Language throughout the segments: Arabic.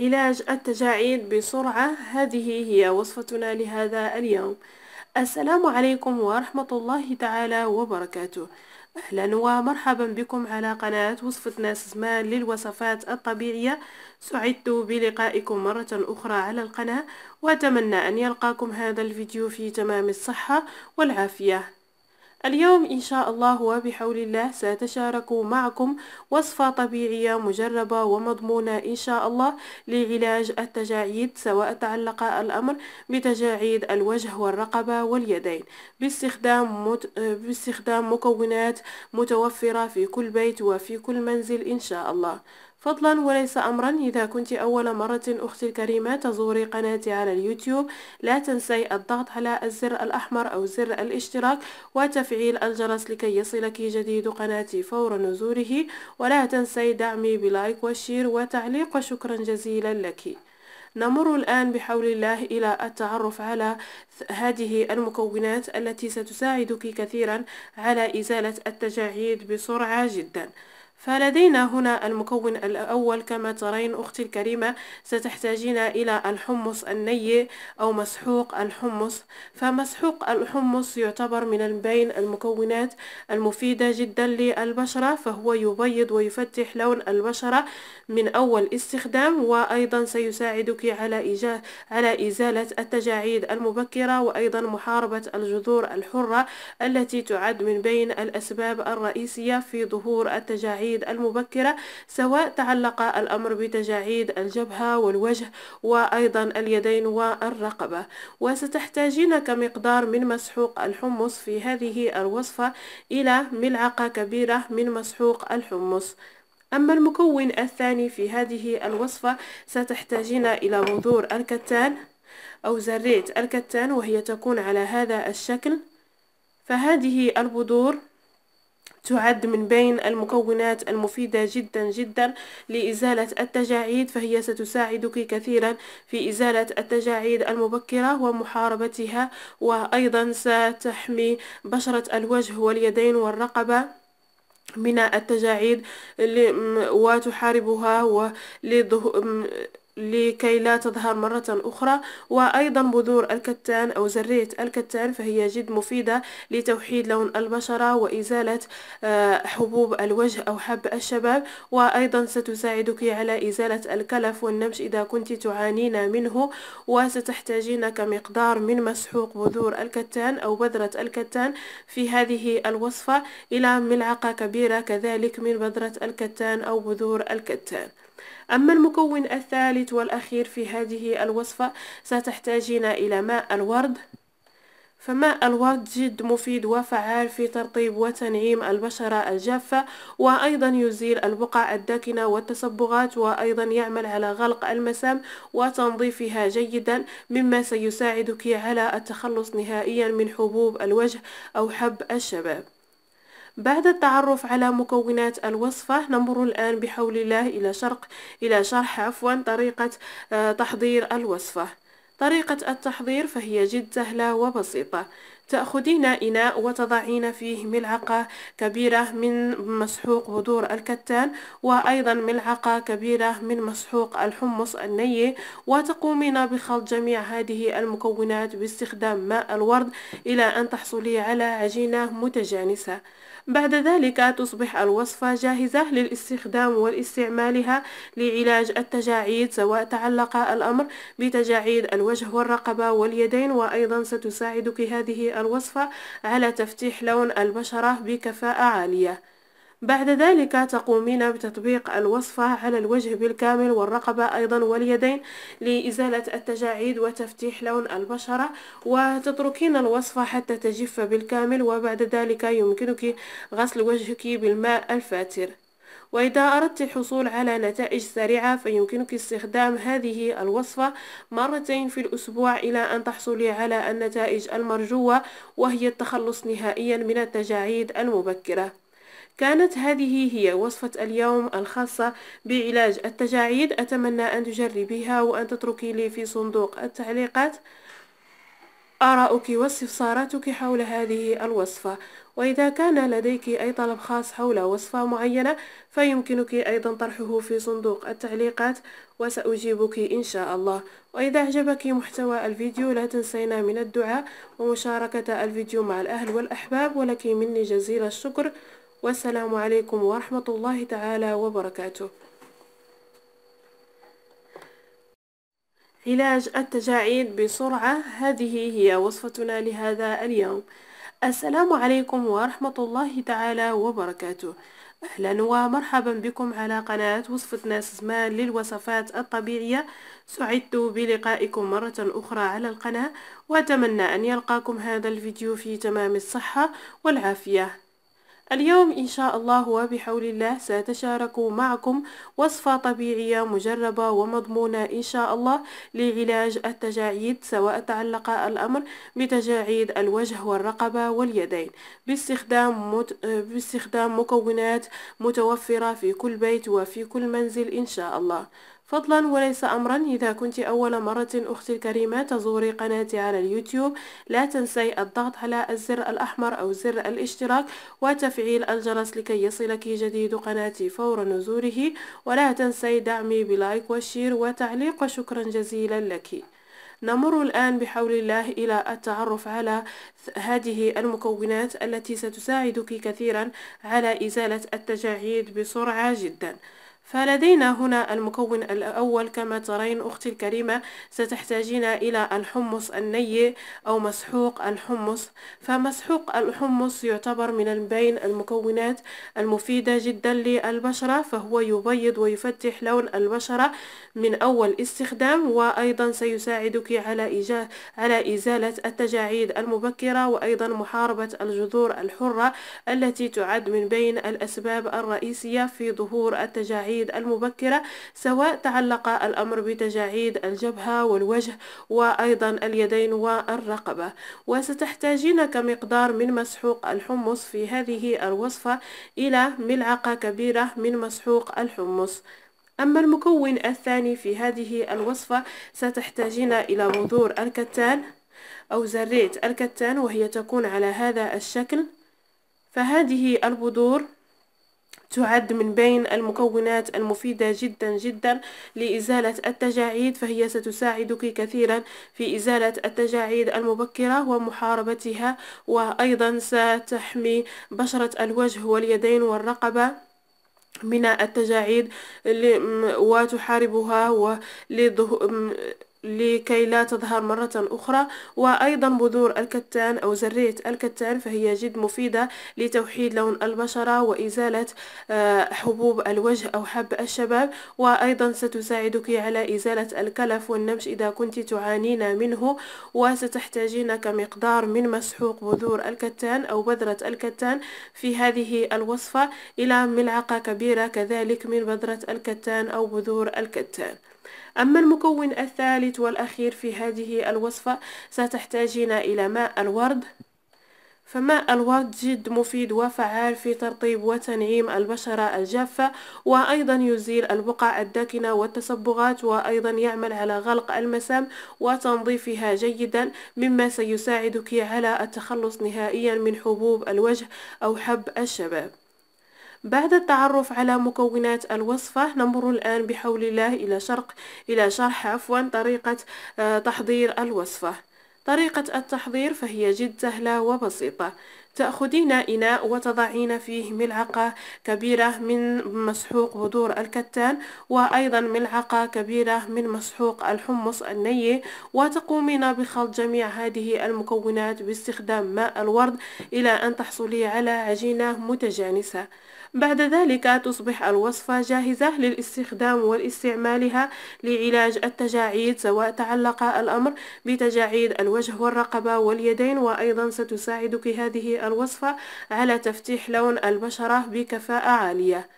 علاج التجاعيد بسرعة هذه هي وصفتنا لهذا اليوم السلام عليكم ورحمة الله تعالى وبركاته أهلا ومرحبا بكم على قناة وصفة ناس زمان للوصفات الطبيعية سعدت بلقائكم مرة أخرى على القناة وأتمنى أن يلقاكم هذا الفيديو في تمام الصحة والعافية اليوم إن شاء الله وبحول الله سأتشارك معكم وصفة طبيعية مجربة ومضمونة إن شاء الله لعلاج التجاعيد سواء تعلق الأمر بتجاعيد الوجه والرقبة واليدين باستخدام, مت... باستخدام مكونات متوفرة في كل بيت وفي كل منزل إن شاء الله فضلا وليس أمرا إذا كنت أول مرة أختي الكريمة تزوري قناتي على اليوتيوب لا تنسي الضغط على الزر الأحمر أو زر الاشتراك وتفعيل الجرس لكي يصلك جديد قناتي فور نزوله ولا تنسي دعمي بلايك وشير وتعليق شكرا جزيلا لك نمر الآن بحول الله إلى التعرف على هذه المكونات التي ستساعدك كثيرا على إزالة التجاعيد بسرعة جدا فلدينا هنا المكون الأول كما ترين أختي الكريمة ستحتاجين إلى الحمص النيء أو مسحوق الحمص فمسحوق الحمص يعتبر من بين المكونات المفيدة جدا للبشرة فهو يبيض ويفتح لون البشرة من أول استخدام وأيضا سيساعدك على, على إزالة التجاعيد المبكرة وأيضا محاربة الجذور الحرة التي تعد من بين الأسباب الرئيسية في ظهور التجاعيد التجاعيد المبكرة سواء تعلق الأمر بتجاعيد الجبهة والوجه وأيضا اليدين والرقبة وستحتاجين كمقدار من مسحوق الحمص في هذه الوصفة إلى ملعقة كبيرة من مسحوق الحمص أما المكون الثاني في هذه الوصفة ستحتاجين إلى بذور الكتان أو زرية الكتان وهي تكون على هذا الشكل فهذه البذور تعد من بين المكونات المفيدة جدا جدا لإزالة التجاعيد فهي ستساعدك كثيرا في إزالة التجاعيد المبكرة ومحاربتها وأيضا ستحمي بشرة الوجه واليدين والرقبة من التجاعيد وتحاربها ولظهور لكي لا تظهر مرة أخرى وأيضا بذور الكتان أو زرية الكتان فهي جد مفيدة لتوحيد لون البشرة وإزالة آه، حبوب الوجه أو حب الشباب وأيضا ستساعدك على إزالة الكلف والنمش إذا كنت تعانين منه وستحتاجين كمقدار من مسحوق بذور الكتان أو بذرة الكتان في هذه الوصفة إلى ملعقة كبيرة كذلك من بذرة الكتان أو بذور الكتان أما المكون الثالث والأخير في هذه الوصفة ستحتاجين إلى ماء الورد فماء الورد جد مفيد وفعال في ترطيب وتنعيم البشرة الجافة وأيضا يزيل البقع الداكنة والتصبغات وأيضا يعمل على غلق المسام وتنظيفها جيدا مما سيساعدك على التخلص نهائيا من حبوب الوجه أو حب الشباب بعد التعرف على مكونات الوصفة نمر الآن بحول الله إلى شرق إلى شرح عفوا طريقة آه، تحضير الوصفة طريقة التحضير فهي جد سهلة وبسيطة تأخذين إناء وتضعين فيه ملعقة كبيرة من مسحوق بذور الكتان وأيضا ملعقة كبيرة من مسحوق الحمص الني وتقومين بخلط جميع هذه المكونات باستخدام ماء الورد إلى أن تحصلي على عجينة متجانسة بعد ذلك تصبح الوصفة جاهزة للاستخدام والاستعمالها لعلاج التجاعيد سواء تعلق الأمر بتجاعيد الوجه والرقبة واليدين وأيضا ستساعدك هذه الوصفة على تفتيح لون البشرة بكفاءة عالية بعد ذلك تقومين بتطبيق الوصفة على الوجه بالكامل والرقبة أيضا واليدين لإزالة التجاعيد وتفتيح لون البشرة وتتركين الوصفة حتى تجف بالكامل وبعد ذلك يمكنك غسل وجهك بالماء الفاتر وإذا أردت الحصول على نتائج سريعة فيمكنك استخدام هذه الوصفة مرتين في الأسبوع إلى أن تحصلي على النتائج المرجوة وهي التخلص نهائيا من التجاعيد المبكرة كانت هذه هي وصفة اليوم الخاصة بعلاج التجاعيد أتمنى أن تجربيها وأن تتركي لي في صندوق التعليقات آراؤك واستفساراتك حول هذه الوصفة وإذا كان لديك أي طلب خاص حول وصفة معينة فيمكنك أيضا طرحه في صندوق التعليقات وسأجيبك إن شاء الله وإذا أعجبك محتوى الفيديو لا تنسينا من الدعاء ومشاركة الفيديو مع الأهل والأحباب ولك مني جزيل الشكر والسلام عليكم ورحمة الله تعالى وبركاته علاج التجاعيد بسرعة هذه هي وصفتنا لهذا اليوم السلام عليكم ورحمة الله تعالى وبركاته أهلا ومرحبا بكم على قناة وصفة ناس زمان للوصفات الطبيعية سعدت بلقائكم مرة أخرى على القناة وأتمنى أن يلقاكم هذا الفيديو في تمام الصحة والعافية اليوم إن شاء الله وبحول الله سأتشارك معكم وصفة طبيعية مجربة ومضمونة إن شاء الله لعلاج التجاعيد سواء تعلق الأمر بتجاعيد الوجه والرقبة واليدين باستخدام, مت... باستخدام مكونات متوفرة في كل بيت وفي كل منزل إن شاء الله فضلا وليس أمرا إذا كنت أول مرة أختي الكريمة تزوري قناتي على اليوتيوب لا تنسي الضغط على الزر الأحمر أو زر الاشتراك وتفعيل الجرس لكي يصلك جديد قناتي فور نزوله ولا تنسي دعمي بلايك وشير وتعليق وشكرا جزيلا لك نمر الآن بحول الله إلى التعرف على هذه المكونات التي ستساعدك كثيرا على إزالة التجاعيد بسرعة جدا فلدينا هنا المكون الأول كما ترين أختي الكريمة ستحتاجين إلى الحمص الني أو مسحوق الحمص فمسحوق الحمص يعتبر من بين المكونات المفيدة جدا للبشرة فهو يبيض ويفتح لون البشرة من أول استخدام وأيضا سيساعدك على, على إزالة التجاعيد المبكرة وأيضا محاربة الجذور الحرة التي تعد من بين الأسباب الرئيسية في ظهور التجاعيد التجاعيد المبكرة سواء تعلق الأمر بتجاعيد الجبهة والوجه وأيضا اليدين والرقبة وستحتاجين كمقدار من مسحوق الحمص في هذه الوصفة إلى ملعقة كبيرة من مسحوق الحمص أما المكون الثاني في هذه الوصفة ستحتاجين إلى بذور الكتان أو زرية الكتان وهي تكون على هذا الشكل فهذه البذور تعد من بين المكونات المفيدة جدا جدا لإزالة التجاعيد فهي ستساعدك كثيرا في إزالة التجاعيد المبكرة ومحاربتها وأيضا ستحمي بشرة الوجه واليدين والرقبة من التجاعيد وتحاربها لكي لا تظهر مرة أخرى وأيضا بذور الكتان أو زرية الكتان فهي جد مفيدة لتوحيد لون البشرة وإزالة آه، حبوب الوجه أو حب الشباب وأيضا ستساعدك على إزالة الكلف والنمش إذا كنت تعانين منه وستحتاجين كمقدار من مسحوق بذور الكتان أو بذرة الكتان في هذه الوصفة إلى ملعقة كبيرة كذلك من بذرة الكتان أو بذور الكتان أما المكون الثالث والأخير في هذه الوصفة ستحتاجين إلى ماء الورد فماء الورد جد مفيد وفعال في ترطيب وتنعيم البشرة الجافة وأيضا يزيل البقع الداكنة والتصبغات وأيضا يعمل على غلق المسام وتنظيفها جيدا مما سيساعدك على التخلص نهائيا من حبوب الوجه أو حب الشباب بعد التعرف على مكونات الوصفة نمر الآن بحول الله إلى شرق إلى شرح عفوا طريقة آه، تحضير الوصفة طريقة التحضير فهي جد سهلة وبسيطة تأخذين إناء وتضعين فيه ملعقة كبيرة من مسحوق بذور الكتان وأيضا ملعقة كبيرة من مسحوق الحمص الني وتقومين بخلط جميع هذه المكونات باستخدام ماء الورد إلى أن تحصلي على عجينة متجانسة بعد ذلك تصبح الوصفة جاهزة للاستخدام والاستعمالها لعلاج التجاعيد سواء تعلق الأمر بتجاعيد الوجه والرقبة واليدين وأيضا ستساعدك هذه الوصفة على تفتيح لون البشرة بكفاءة عالية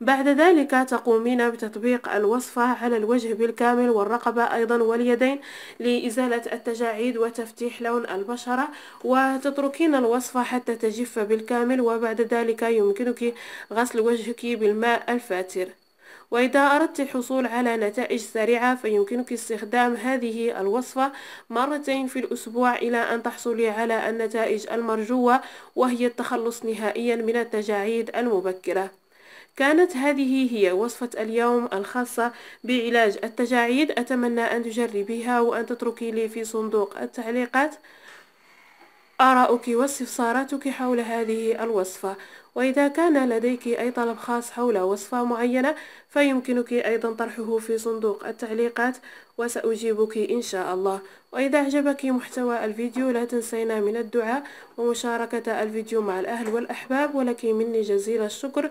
بعد ذلك تقومين بتطبيق الوصفة على الوجه بالكامل والرقبة أيضا واليدين لإزالة التجاعيد وتفتيح لون البشرة وتتركين الوصفة حتى تجف بالكامل وبعد ذلك يمكنك غسل وجهك بالماء الفاتر وإذا أردت الحصول على نتائج سريعة فيمكنك استخدام هذه الوصفة مرتين في الأسبوع إلى أن تحصلي على النتائج المرجوة وهي التخلص نهائيا من التجاعيد المبكرة كانت هذه هي وصفة اليوم الخاصة بعلاج التجاعيد أتمنى أن تجربيها وأن تتركي لي في صندوق التعليقات آراؤك واستفساراتك حول هذه الوصفة وإذا كان لديك أي طلب خاص حول وصفة معينة فيمكنك أيضا طرحه في صندوق التعليقات وسأجيبك إن شاء الله وإذا أعجبك محتوى الفيديو لا تنسينا من الدعاء ومشاركة الفيديو مع الأهل والأحباب ولك مني جزيل الشكر